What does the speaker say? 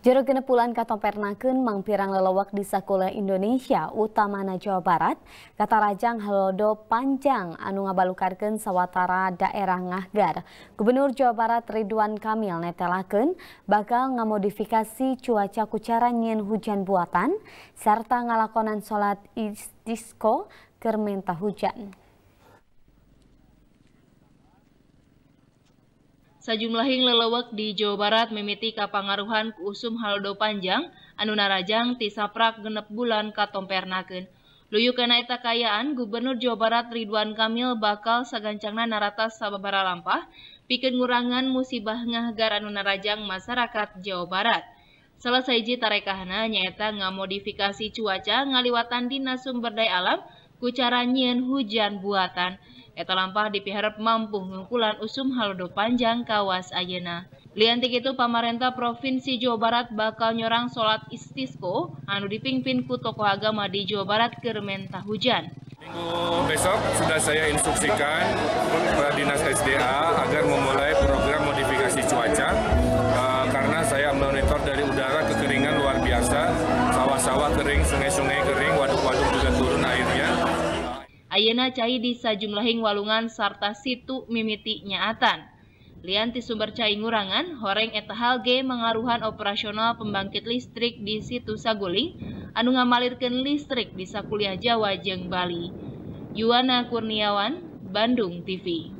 Jero genepulan Pernakun mangpirang lelewak di sakula Indonesia, utamana Jawa Barat, kata Rajang Halodo Panjang anu ngabalukarkeun sawatara daerah Ngahgar. Gubernur Jawa Barat Ridwan Kamil netelaken bakal ngamodifikasi cuaca kucara nyen hujan buatan serta ngalakonan sholat istisko kerminta hujan. Sajumlah hing lelewek di Jawa Barat memetik kapangaruhan ku usum haldo panjang, anu narajang tisaprak genep bulan katompernakeun. Luyu kana eta kayaan, Gubernur Jawa Barat Ridwan Kamil bakal sagancangna naratas sababara lampah, pikeun ngurangan musibah ngahgar anu narajang masyarakat Jawa Barat. Selesai sahiji tarekahna nyaeta ngamodifikasi cuaca ngaliwatan dina sumber daya alam ku cara hujan buatan eta lampah dipiharap mampu ngungkulan usum halodo panjang kawas ayena. Liantik itu pemerintah Provinsi Jawa Barat bakal nyorang sholat istisko, anu dipimpin ku tokoh agama di Jawa Barat kermenta hujan. Minggu besok sudah saya instruksikan ke Dinas SDA agar memulai program modifikasi cuaca eh, karena saya monitor dari udara kekeringan luar biasa, sawah-sawah kering, sungai-sungai kering Ayeuna cai di sajumlahing walungan sarta situ mimiti nyaatan. Lian ti sumber cai ngurangan, horeng etahal ge mengaruhan operasional pembangkit listrik di situ Saguling, anu ngamalirkan listrik di Sakuliah Jawa Jeng Bali. Yuwana Kurniawan, Bandung TV.